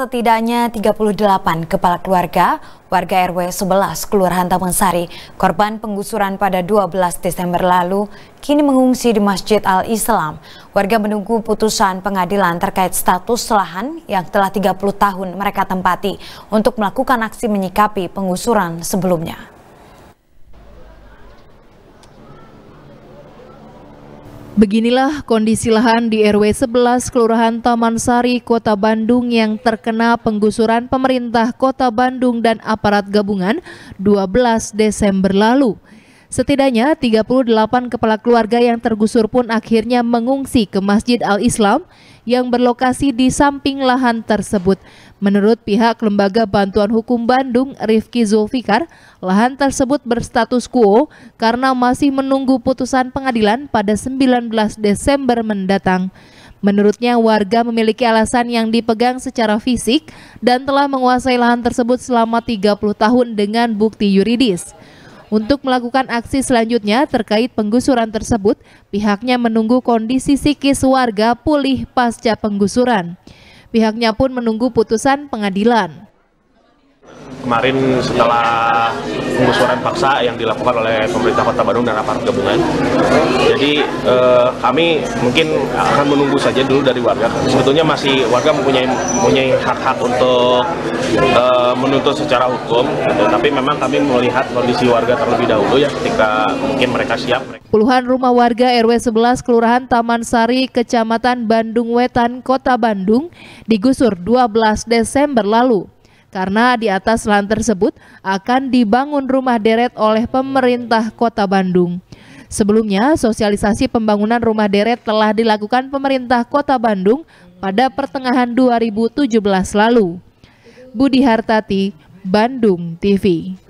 Setidaknya 38 kepala keluarga warga RW 11 Kelurahan Taman Sari korban penggusuran pada 12 Desember lalu kini mengungsi di Masjid Al-Islam. Warga menunggu putusan pengadilan terkait status lahan yang telah 30 tahun mereka tempati untuk melakukan aksi menyikapi penggusuran sebelumnya. Beginilah kondisi lahan di RW 11 Kelurahan Taman Sari, Kota Bandung yang terkena penggusuran pemerintah Kota Bandung dan aparat gabungan 12 Desember lalu. Setidaknya 38 kepala keluarga yang tergusur pun akhirnya mengungsi ke Masjid Al-Islam yang berlokasi di samping lahan tersebut. Menurut pihak Lembaga Bantuan Hukum Bandung, Rifki Zulfikar, lahan tersebut berstatus quo karena masih menunggu putusan pengadilan pada 19 Desember mendatang. Menurutnya warga memiliki alasan yang dipegang secara fisik dan telah menguasai lahan tersebut selama 30 tahun dengan bukti yuridis. Untuk melakukan aksi selanjutnya terkait penggusuran tersebut, pihaknya menunggu kondisi psikis warga pulih pasca penggusuran. Pihaknya pun menunggu putusan pengadilan. Kemarin setelah penggusuran paksa yang dilakukan oleh pemerintah Kota Bandung dan aparat gabungan. Jadi eh, kami mungkin akan menunggu saja dulu dari warga. Sebetulnya masih warga mempunyai mempunyai hak-hak untuk eh, menuntut secara hukum, gitu. tapi memang kami melihat kondisi warga terlebih dahulu ya ketika mungkin mereka siap. Puluhan rumah warga RW 11 Kelurahan Taman Sari, Kecamatan Bandung Wetan, Kota Bandung digusur 12 Desember lalu karena di atas lahan tersebut akan dibangun rumah deret oleh pemerintah Kota Bandung. Sebelumnya, sosialisasi pembangunan rumah deret telah dilakukan pemerintah Kota Bandung pada pertengahan 2017 lalu. Budi Hartati, Bandung TV.